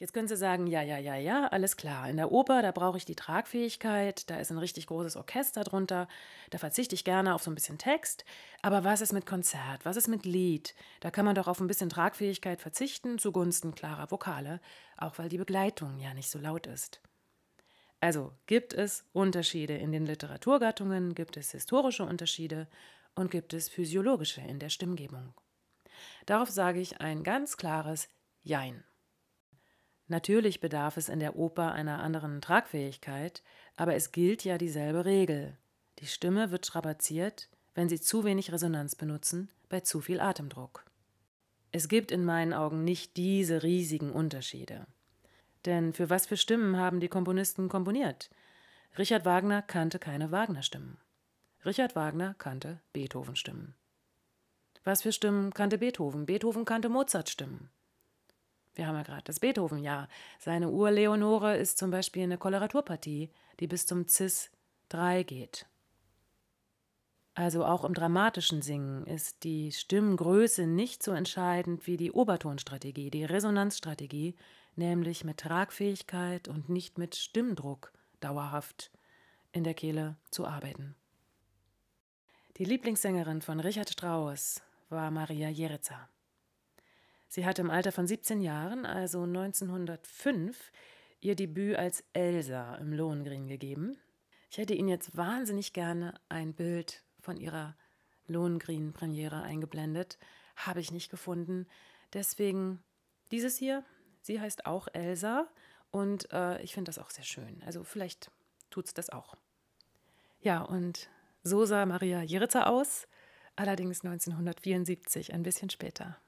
Jetzt können Sie sagen, ja, ja, ja, ja, alles klar. In der Oper, da brauche ich die Tragfähigkeit, da ist ein richtig großes Orchester drunter, da verzichte ich gerne auf so ein bisschen Text. Aber was ist mit Konzert? Was ist mit Lied? Da kann man doch auf ein bisschen Tragfähigkeit verzichten zugunsten klarer Vokale, auch weil die Begleitung ja nicht so laut ist. Also gibt es Unterschiede in den Literaturgattungen, gibt es historische Unterschiede und gibt es physiologische in der Stimmgebung. Darauf sage ich ein ganz klares Jein. Natürlich bedarf es in der Oper einer anderen Tragfähigkeit, aber es gilt ja dieselbe Regel. Die Stimme wird strapaziert, wenn sie zu wenig Resonanz benutzen, bei zu viel Atemdruck. Es gibt in meinen Augen nicht diese riesigen Unterschiede. Denn für was für Stimmen haben die Komponisten komponiert? Richard Wagner kannte keine Wagner-Stimmen. Richard Wagner kannte Beethoven-Stimmen. Was für Stimmen kannte Beethoven? Beethoven kannte Mozart-Stimmen wir haben ja gerade das Beethoven-Jahr. Seine Ur-Leonore ist zum Beispiel eine Koloraturpartie, die bis zum Cis 3 geht. Also auch im dramatischen Singen ist die Stimmgröße nicht so entscheidend wie die Obertonstrategie, die Resonanzstrategie, nämlich mit Tragfähigkeit und nicht mit Stimmdruck dauerhaft in der Kehle zu arbeiten. Die Lieblingssängerin von Richard Strauss war Maria Jerezer. Sie hatte im Alter von 17 Jahren, also 1905, ihr Debüt als Elsa im Lohengrin gegeben. Ich hätte Ihnen jetzt wahnsinnig gerne ein Bild von ihrer Lohengrin-Premiere eingeblendet. Habe ich nicht gefunden. Deswegen dieses hier. Sie heißt auch Elsa und äh, ich finde das auch sehr schön. Also vielleicht tut es das auch. Ja, und so sah Maria Jeritzer aus, allerdings 1974, ein bisschen später.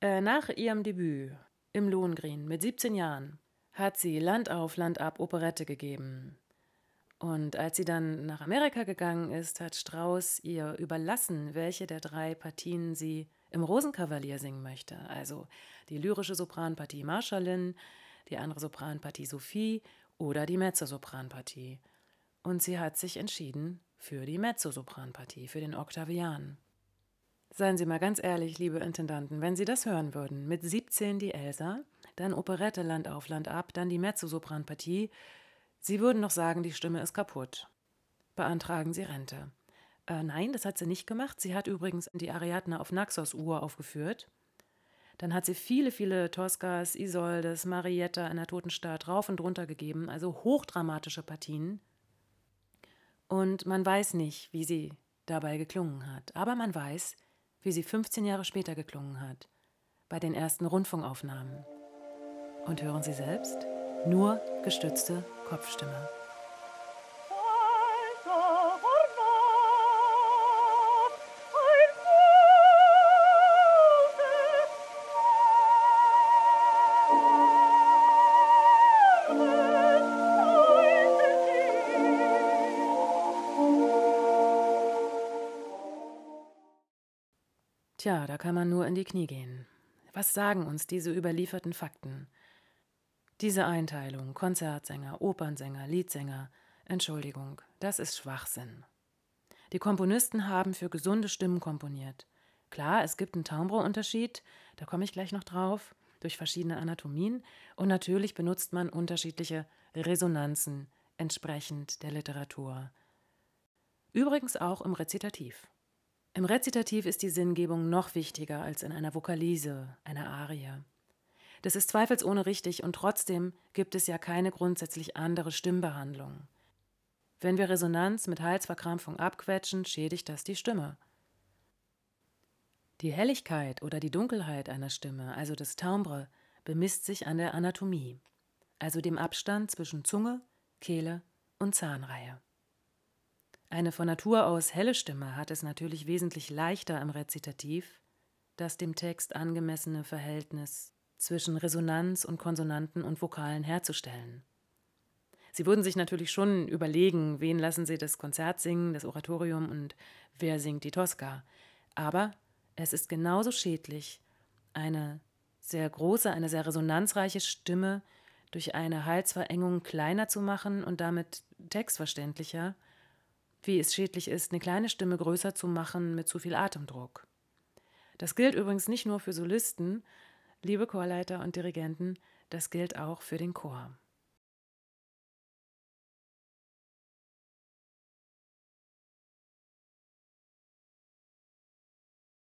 Äh, nach ihrem Debüt im Lohengrin mit 17 Jahren hat sie Land auf Land ab Operette gegeben. Und als sie dann nach Amerika gegangen ist, hat Strauss ihr überlassen, welche der drei Partien sie im Rosenkavalier singen möchte. Also die lyrische Sopranpartie Marschallin, die andere Sopranpartie Sophie oder die Mezzosopranpartie. Und sie hat sich entschieden für die Mezzosopranpartie, für den Oktavian. Seien Sie mal ganz ehrlich, liebe Intendanten, wenn Sie das hören würden, mit 17 die Elsa, dann Operette Land auf Land ab, dann die Mezzosopranpartie, Sie würden noch sagen, die Stimme ist kaputt. Beantragen Sie Rente. Äh, nein, das hat sie nicht gemacht. Sie hat übrigens die Ariadne auf Naxos-Uhr aufgeführt. Dann hat sie viele, viele Toskas, Isoldes, Marietta in der Totenstadt rauf und runter gegeben, also hochdramatische Partien. Und man weiß nicht, wie sie dabei geklungen hat. Aber man weiß, wie sie 15 Jahre später geklungen hat, bei den ersten Rundfunkaufnahmen. Und hören Sie selbst? Nur gestützte Kopfstimme. Tja, da kann man nur in die Knie gehen. Was sagen uns diese überlieferten Fakten? Diese Einteilung Konzertsänger, Opernsänger, Liedsänger, Entschuldigung, das ist Schwachsinn. Die Komponisten haben für gesunde Stimmen komponiert. Klar, es gibt einen timbre da komme ich gleich noch drauf, durch verschiedene Anatomien und natürlich benutzt man unterschiedliche Resonanzen entsprechend der Literatur. Übrigens auch im Rezitativ. Im Rezitativ ist die Sinngebung noch wichtiger als in einer Vokalise, einer Arie. Das ist zweifelsohne richtig und trotzdem gibt es ja keine grundsätzlich andere Stimmbehandlung. Wenn wir Resonanz mit Halsverkrampfung abquetschen, schädigt das die Stimme. Die Helligkeit oder die Dunkelheit einer Stimme, also des Taumbre, bemisst sich an der Anatomie, also dem Abstand zwischen Zunge, Kehle und Zahnreihe. Eine von Natur aus helle Stimme hat es natürlich wesentlich leichter im Rezitativ, das dem Text angemessene Verhältnis zwischen Resonanz und Konsonanten und Vokalen herzustellen. Sie würden sich natürlich schon überlegen, wen lassen sie das Konzert singen, das Oratorium und wer singt die Tosca. Aber es ist genauso schädlich, eine sehr große, eine sehr resonanzreiche Stimme durch eine Halsverengung kleiner zu machen und damit textverständlicher wie es schädlich ist, eine kleine Stimme größer zu machen mit zu viel Atemdruck. Das gilt übrigens nicht nur für Solisten, liebe Chorleiter und Dirigenten, das gilt auch für den Chor.